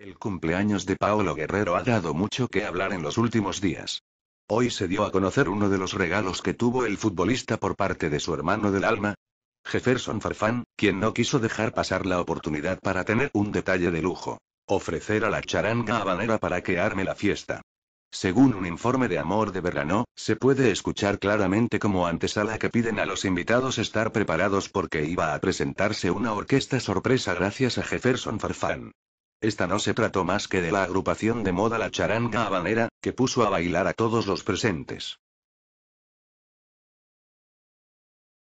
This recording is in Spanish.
El cumpleaños de Paolo Guerrero ha dado mucho que hablar en los últimos días. Hoy se dio a conocer uno de los regalos que tuvo el futbolista por parte de su hermano del alma, Jefferson Farfán, quien no quiso dejar pasar la oportunidad para tener un detalle de lujo. Ofrecer a la charanga habanera para que arme la fiesta. Según un informe de Amor de Verano, se puede escuchar claramente como antesala que piden a los invitados estar preparados porque iba a presentarse una orquesta sorpresa gracias a Jefferson Farfán. Esta no se trató más que de la agrupación de moda La Charanga Habanera, que puso a bailar a todos los presentes.